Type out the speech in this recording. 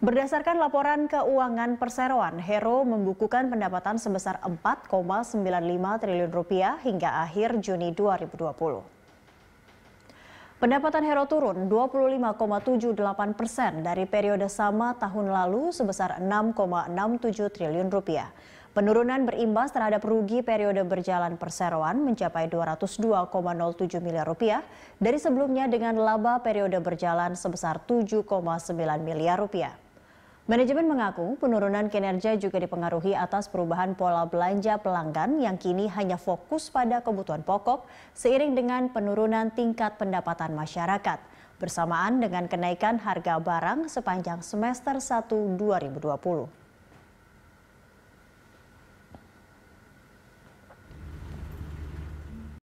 Berdasarkan laporan keuangan perseroan, Hero membukukan pendapatan sebesar 4,95 triliun rupiah hingga akhir Juni 2020. Pendapatan Hero turun 25,78 persen dari periode sama tahun lalu sebesar 6,67 triliun rupiah. Penurunan berimbas terhadap rugi periode berjalan perseroan mencapai 202,07 miliar rupiah dari sebelumnya dengan laba periode berjalan sebesar 7,9 miliar rupiah. Manajemen mengaku penurunan kinerja juga dipengaruhi atas perubahan pola belanja pelanggan yang kini hanya fokus pada kebutuhan pokok seiring dengan penurunan tingkat pendapatan masyarakat bersamaan dengan kenaikan harga barang sepanjang semester 1 2020.